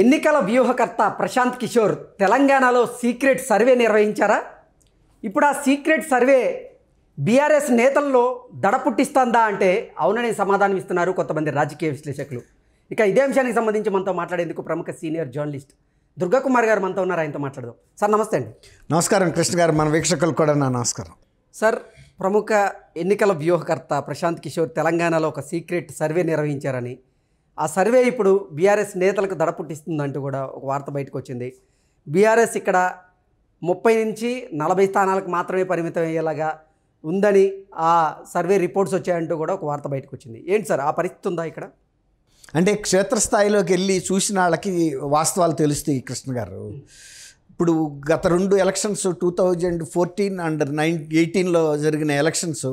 ఎన్నికల వ్యూహకర్త ప్రశాంత్ కిషోర్ తెలంగాణలో సీక్రెట్ సర్వే నిర్వహించారా ఇప్పుడు ఆ సీక్రెట్ సర్వే బీఆర్ఎస్ నేతల్లో దడ పుట్టిస్తుందా అంటే అవునని సమాధానం ఇస్తున్నారు కొంతమంది రాజకీయ విశ్లేషకులు ఇక ఇదే అంశానికి సంబంధించి మనతో మాట్లాడేందుకు ప్రముఖ సీనియర్ జర్నలిస్ట్ దుర్గాకుమార్ గారు మనతో ఉన్నారు ఆయనతో మాట్లాడదాం సార్ నమస్తే అండి నమస్కారం కృష్ణ గారు మన వీక్షకులు కూడా నా నమస్కారం సార్ ప్రముఖ ఎన్నికల వ్యూహకర్త ప్రశాంత్ కిషోర్ తెలంగాణలో ఒక సీక్రెట్ సర్వే నిర్వహించారని ఆ సర్వే ఇప్పుడు బీఆర్ఎస్ నేతలకు దడ పుట్టిస్తుందంటూ కూడా ఒక వార్త బయటకు వచ్చింది బీఆర్ఎస్ ఇక్కడ ముప్పై నుంచి నలభై స్థానాలకు మాత్రమే పరిమితం అయ్యేలాగా ఉందని ఆ సర్వే రిపోర్ట్స్ వచ్చాయంటూ కూడా ఒక వార్త బయటకు వచ్చింది ఏంటి సార్ ఆ పరిస్థితి ఉందా ఇక్కడ అంటే క్షేత్రస్థాయిలోకి వెళ్ళి చూసిన వాళ్ళకి వాస్తవాలు తెలుస్తాయి కృష్ణ గారు ఇప్పుడు గత రెండు elections two thousand fourteen and నైన్ ఎయిటీన్లో జరిగిన ఎలక్షన్స్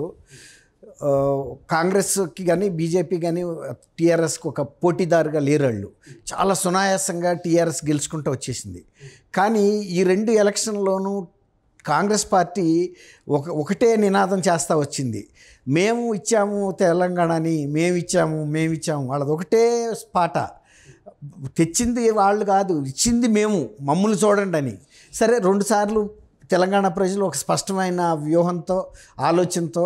కాంగ్రెస్కి కానీ బీజేపీ కానీ టీఆర్ఎస్కి ఒక పోటీదారుగా లేరు చాలా సునాయాసంగా టీఆర్ఎస్ గెలుచుకుంటూ వచ్చేసింది కానీ ఈ రెండు ఎలక్షన్లోనూ కాంగ్రెస్ పార్టీ ఒక ఒకటే నినాదం చేస్తూ వచ్చింది మేము ఇచ్చాము తెలంగాణని మేము ఇచ్చాము మేము ఇచ్చాము వాళ్ళది ఒకటే పాట తెచ్చింది వాళ్ళు కాదు ఇచ్చింది మేము మమ్మల్ని చూడండి అని సరే రెండుసార్లు తెలంగాణ ప్రజలు ఒక స్పష్టమైన వ్యూహంతో ఆలోచనతో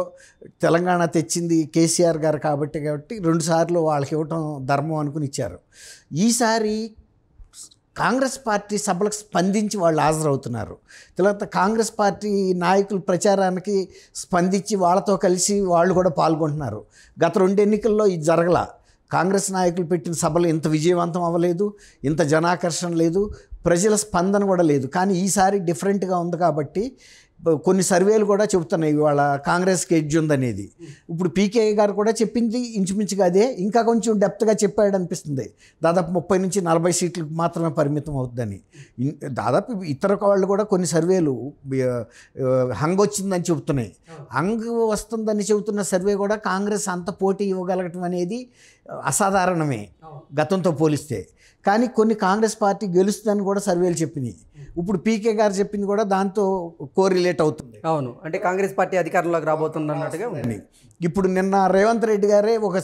తెలంగాణ తెచ్చింది కేసీఆర్ గారు కాబట్టి కాబట్టి రెండుసార్లు వాళ్ళకి ఇవ్వటం ధర్మం అనుకుని ఇచ్చారు ఈసారి కాంగ్రెస్ పార్టీ సభలకు స్పందించి వాళ్ళు హాజరవుతున్నారు తర్వాత కాంగ్రెస్ పార్టీ నాయకులు ప్రచారానికి స్పందించి వాళ్ళతో కలిసి వాళ్ళు కూడా పాల్గొంటున్నారు గత రెండు ఎన్నికల్లో ఇది జరగల కాంగ్రెస్ నాయకులు పెట్టిన సభలు ఇంత విజయవంతం అవ్వలేదు ఇంత జనాకర్షణ లేదు ప్రజల స్పందన కూడా లేదు కానీ ఈసారి డిఫరెంట్గా ఉంది కాబట్టి కొన్ని సర్వేలు కూడా చెబుతున్నాయి ఇవాళ కాంగ్రెస్కి ఎడ్జ్ ఉందనేది ఇప్పుడు పీకే గారు కూడా చెప్పింది ఇంచుమించుగా అదే ఇంకా కొంచెం డెప్త్గా చెప్పాడు అనిపిస్తుంది దాదాపు ముప్పై నుంచి నలభై సీట్లకు మాత్రమే పరిమితం అవుతుందని దాదాపు ఇతర వాళ్ళు కూడా కొన్ని సర్వేలు హంగ్ వచ్చిందని చెబుతున్నాయి హంగ్ వస్తుందని చెబుతున్న సర్వే కూడా కాంగ్రెస్ అంత పోటీ ఇవ్వగలగటం అనేది అసాధారణమే గతంతో పోలిస్తే కానీ కొన్ని కాంగ్రెస్ పార్టీ గెలుస్తుందని కూడా సర్వేలు చెప్పినాయి ఇప్పుడు పీకే గారు చెప్పింది కూడా దాంతో కోరిలేట్ అవుతుంది అవును అంటే కాంగ్రెస్ పార్టీ అధికారంలోకి రాబోతుంది అన్నట్టుగా ఇప్పుడు నిన్న రేవంత్ రెడ్డి గారే ఒక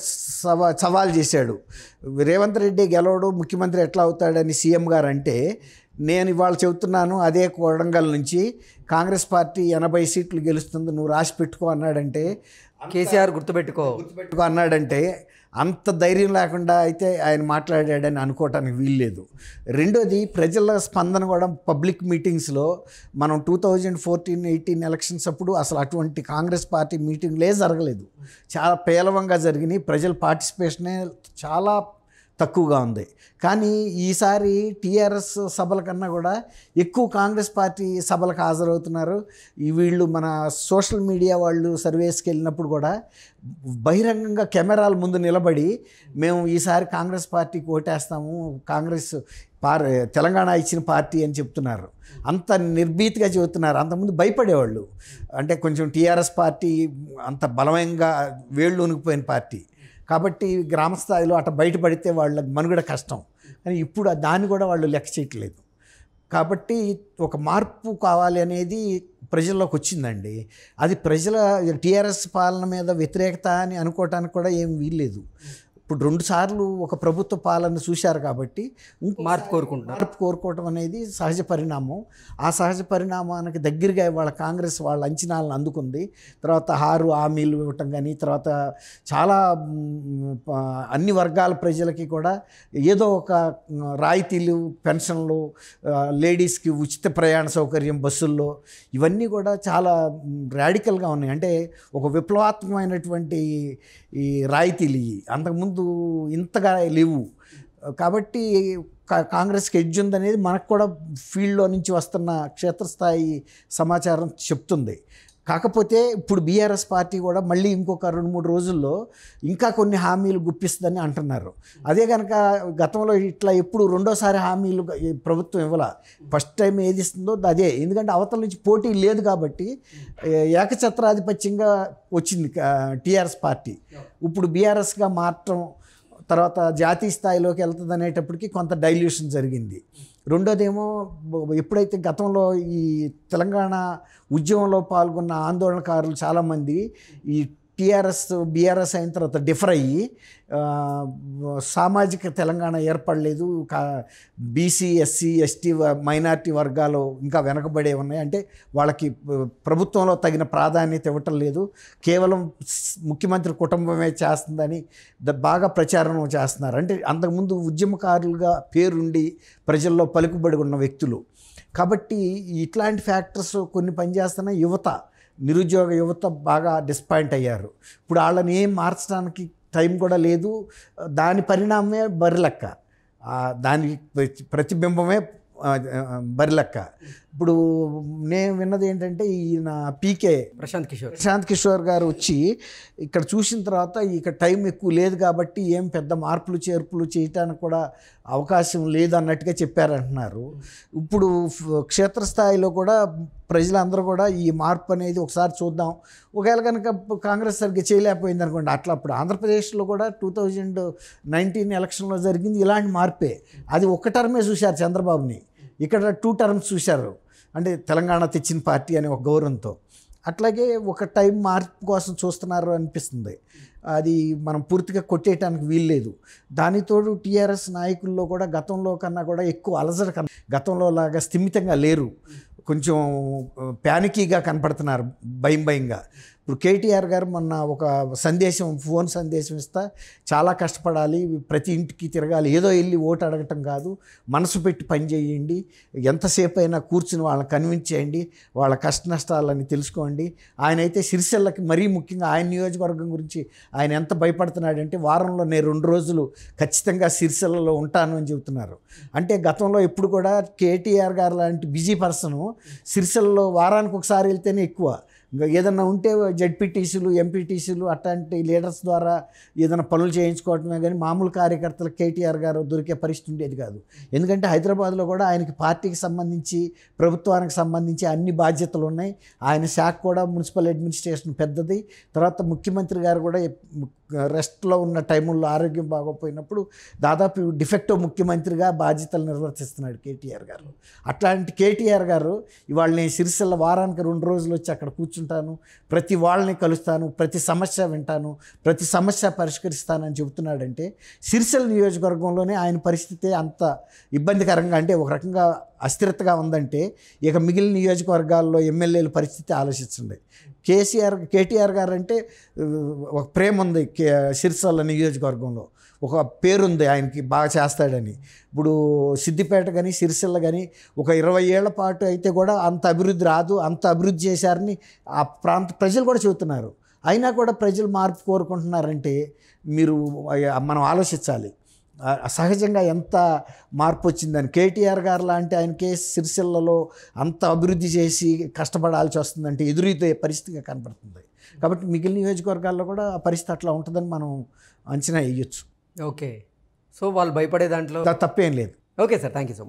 సవా సవాల్ చేశాడు రేవంత్ రెడ్డి గెలవడు ముఖ్యమంత్రి ఎట్లా అవుతాడని సీఎం గారు అంటే నేను ఇవాళ చెబుతున్నాను అదే కొడంగల్ నుంచి కాంగ్రెస్ పార్టీ ఎనభై సీట్లు గెలుస్తుంది నువ్వు రాసి పెట్టుకో అన్నాడంటే కేసీఆర్ గుర్తుపెట్టుకో గుర్తుపెట్టుకో అన్నాడంటే అంత ధైర్యం లేకుండా అయితే ఆయన మాట్లాడాడని అనుకోవటానికి వీల్లేదు రెండోది ప్రజల స్పందన కూడా పబ్లిక్ మీటింగ్స్లో మనం two thousand fourteen eighteen elections అప్పుడు అసలు అటువంటి కాంగ్రెస్ పార్టీ మీటింగ్లే జరగలేదు చాలా పేలవంగా జరిగినాయి ప్రజల పార్టిసిపేషనే చాలా తక్కువగా ఉంది కానీ ఈసారి టీఆర్ఎస్ సభల కన్నా కూడా ఎక్కువ కాంగ్రెస్ పార్టీ సభలకు హాజరవుతున్నారు వీళ్ళు మన సోషల్ మీడియా వాళ్ళు సర్వేస్కి వెళ్ళినప్పుడు కూడా బహిరంగంగా కెమెరాల ముందు నిలబడి మేము ఈసారి కాంగ్రెస్ పార్టీకి ఓటేస్తాము కాంగ్రెస్ పార్ తెలంగాణ ఇచ్చిన పార్టీ అని చెప్తున్నారు అంత నిర్భీతిగా చెబుతున్నారు అంతకుముందు భయపడేవాళ్ళు అంటే కొంచెం టీఆర్ఎస్ పార్టీ అంత బలవంగా వేళ్ళు ఉనికిపోయిన పార్టీ కాబట్టి గ్రామ స్థాయిలో అట్లా బయటపడితే వాళ్ళ మనుగడ కష్టం కానీ ఇప్పుడు దాన్ని కూడా వాళ్ళు లెక్క చేయట్లేదు కాబట్టి ఒక మార్పు కావాలి అనేది ప్రజల్లోకి వచ్చిందండి అది ప్రజల టీఆర్ఎస్ పాలన మీద వ్యతిరేకత అని అనుకోవటానికి కూడా ఏం వీల్లేదు ఇప్పుడు రెండు సార్లు ఒక ప్రభుత్వ పాలన చూశారు కాబట్టి మార్పు కోరుకుంటున్నారు మార్పు కోరుకోవటం అనేది సహజ పరిణామం ఆ సహజ పరిణామానికి దగ్గరగా ఇవాళ కాంగ్రెస్ వాళ్ళ అంచనాలను అందుకుంది తర్వాత హారు హామీలు ఇవ్వటం కానీ తర్వాత చాలా అన్ని వర్గాల ప్రజలకి కూడా ఏదో ఒక రాయితీలు పెన్షన్లు లేడీస్కి ఉచిత ప్రయాణ సౌకర్యం బస్సుల్లో ఇవన్నీ కూడా చాలా రాడికల్గా ఉన్నాయి అంటే ఒక విప్లవాత్మకమైనటువంటి ఈ రాయితీలు ఇవి అంతకుముందు ముందు ఇంతగా లేవు కాబట్టి కాంగ్రెస్కి ఎడ్జ్ ఉందనేది మనకు కూడా ఫీల్డ్లో నుంచి వస్తున్న క్షేత్రస్థాయి సమాచారం చెప్తుంది కాకపోతే ఇప్పుడు బీఆర్ఎస్ పార్టీ కూడా మళ్ళీ ఇంకొక రెండు మూడు రోజుల్లో ఇంకా కొన్ని హామీలు గుప్పిస్తుందని అంటున్నారు అదే కనుక గతంలో ఇట్లా ఎప్పుడు రెండోసారి హామీలు ప్రభుత్వం ఇవ్వాల ఫస్ట్ టైం ఏది ఇస్తుందో అదే ఎందుకంటే అవతల నుంచి పోటీ లేదు కాబట్టి ఏకఛత్రాధిపత్యంగా వచ్చింది టీఆర్ఎస్ పార్టీ ఇప్పుడు బీఆర్ఎస్గా మార్చడం తర్వాత జాతీయ స్థాయిలోకి వెళ్తుంది అనేటప్పటికీ కొంత డైల్యూషన్ జరిగింది రెండోదేమో ఎప్పుడైతే గతంలో ఈ తెలంగాణ ఉద్యమంలో పాల్గొన్న ఆందోళనకారులు చాలామంది ఈ టీఆర్ఎస్ బీఆర్ఎస్ అయిన తర్వాత డిఫర్ అయ్యి సామాజిక తెలంగాణ ఏర్పడలేదు కా బీసీ ఎస్సీ ఎస్టీ మైనార్టీ వర్గాలు ఇంకా వెనకబడే ఉన్నాయి అంటే వాళ్ళకి ప్రభుత్వంలో తగిన ప్రాధాన్యత ఇవ్వటం లేదు కేవలం ముఖ్యమంత్రి కుటుంబమే చేస్తుందని బాగా ప్రచారం చేస్తున్నారు అంటే అంతకుముందు ఉద్యమకారులుగా పేరుండి ప్రజల్లో పలుకుబడి ఉన్న వ్యక్తులు కాబట్టి ఇట్లాంటి ఫ్యాక్టర్స్ కొన్ని పనిచేస్తున్న యువత నిరుద్యోగ యువత బాగా డిస్పాయింట్ అయ్యారు ఇప్పుడు వాళ్ళని ఏం మార్చడానికి టైం కూడా లేదు దాని పరిణామమే బరిలెక్క దాని ప్రతిబింబమే బరిలెక్క ఇప్పుడు నేను విన్నది ఏంటంటే ఈయన పీకే ప్రశాంత్ కిషోర్ ప్రశాంత్ కిషోర్ గారు వచ్చి ఇక్కడ చూసిన తర్వాత ఇక టైం ఎక్కువ లేదు కాబట్టి ఏం పెద్ద మార్పులు చేర్పులు చేయటానికి కూడా అవకాశం లేదు అన్నట్టుగా చెప్పారంటున్నారు ఇప్పుడు క్షేత్రస్థాయిలో కూడా ప్రజలందరూ కూడా ఈ మార్పు అనేది ఒకసారి చూద్దాం ఒకవేళ కనుక కాంగ్రెస్ సరిగ్గా చేయలేకపోయింది అనుకోండి అట్లా అప్పుడు ఆంధ్రప్రదేశ్లో కూడా టూ థౌజండ్ నైన్టీన్ ఎలక్షన్లో జరిగింది ఇలాంటి మార్పే అది ఒక్క టర్మే చూశారు చంద్రబాబుని ఇక్కడ టూ టర్మ్స్ చూశారు అంటే తెలంగాణ తెచ్చిన పార్టీ అనే ఒక గౌరవంతో అట్లాగే ఒక టైం మార్పు కోసం చూస్తున్నారు అనిపిస్తుంది అది మనం పూర్తిగా కొట్టేయటానికి వీల్లేదు దానితోడు టీఆర్ఎస్ నాయకుల్లో కూడా గతంలో కన్నా కూడా ఎక్కువ అలజడ కన్నా గతంలో లాగా స్థిమితంగా లేరు కొంచెం ప్యానికీగా కనపడుతున్నారు భయం భయంగా ఇప్పుడు కేటీఆర్ గారు మొన్న ఒక సందేశం ఫోన్ సందేశం ఇస్తా చాలా కష్టపడాలి ప్రతి ఇంటికి తిరగాలి ఏదో వెళ్ళి ఓటు అడగటం కాదు మనసు పెట్టి పనిచేయండి ఎంతసేపు అయినా కూర్చుని వాళ్ళని కన్విన్స్ చేయండి వాళ్ళ కష్ట నష్టాలని తెలుసుకోండి ఆయన అయితే సిరిసిల్లకి మరీ ముఖ్యంగా ఆయన నియోజకవర్గం గురించి ఆయన ఎంత భయపడుతున్నాడంటే వారంలో నేను రెండు రోజులు ఖచ్చితంగా సిరిసిల్లలో ఉంటాను అని చెబుతున్నారు అంటే గతంలో ఎప్పుడు కూడా కేటీఆర్ గారు లాంటి బిజీ పర్సన్ సిరిసిల్లలో వారానికి ఒకసారి వెళ్తేనే ఎక్కువ ఇంకా ఏదన్నా ఉంటే జడ్పీటీసీలు ఎంపీటీసీలు అట్లాంటి లీడర్స్ ద్వారా ఏదైనా పనులు చేయించుకోవటమే కానీ మామూలు కార్యకర్తలు కేటీఆర్ గారు దొరికే పరిస్థితి ఉండేది కాదు ఎందుకంటే హైదరాబాద్లో కూడా ఆయనకి పార్టీకి సంబంధించి ప్రభుత్వానికి సంబంధించి అన్ని బాధ్యతలు ఉన్నాయి ఆయన శాఖ కూడా మున్సిపల్ అడ్మినిస్ట్రేషన్ పెద్దది తర్వాత ముఖ్యమంత్రి గారు కూడా రెస్ట్లో ఉన్న టైముల్లో ఆరోగ్యం బాగోపోయినప్పుడు దాదాపు డిఫెక్టో ముఖ్యమంత్రిగా బాధ్యతలు నిర్వర్తిస్తున్నాడు కేటీఆర్ గారు అట్లాంటి కేటీఆర్ గారు ఇవాళ నేను సిరిసిల్ల వారానికి రెండు రోజులు వచ్చి అక్కడ కూర్చుని కూర్చుంటాను ప్రతి వాళ్ళని కలుస్తాను ప్రతి సమస్య వింటాను ప్రతి సమస్య పరిష్కరిస్తానని చెబుతున్నాడంటే సిరిసిల్ల నియోజకవర్గంలోనే ఆయన పరిస్థితి అంత ఇబ్బందికరంగా అంటే ఒక రకంగా అస్థిరతగా ఉందంటే ఇక మిగిలిన నియోజకవర్గాల్లో ఎమ్మెల్యేల పరిస్థితి ఆలోచించండి కేసీఆర్ కేటీఆర్ గారు అంటే ఒక ప్రేమ ఉంది సిరిసిల్ల నియోజకవర్గంలో ఒక పేరుంది ఆయనకి బాగా చేస్తాడని ఇప్పుడు సిద్దిపేట కానీ సిరిసిల్ల కానీ ఒక ఇరవై ఏళ్ల పాటు అయితే కూడా అంత అభివృద్ధి రాదు అంత అభివృద్ధి చేశారని ఆ ప్రాంత ప్రజలు కూడా చెబుతున్నారు అయినా కూడా ప్రజలు మార్పు కోరుకుంటున్నారంటే మీరు మనం ఆలోచించాలి సహజంగా ఎంత మార్పు వచ్చిందని కేటీఆర్ గారు లాంటి ఆయనకే సిరిసిల్లలో అంత అభివృద్ధి చేసి కష్టపడాల్సి వస్తుందంటే ఎదురైతే పరిస్థితిగా కనపడుతుంది కాబట్టి మిగిలిన నియోజకవర్గాల్లో కూడా ఆ పరిస్థితి అట్లా ఉంటుందని మనం అంచనా వేయచ్చు ఓకే సో వాళ్ళు భయపడే దాంట్లో తప్పేం లేదు okay sir thank you so much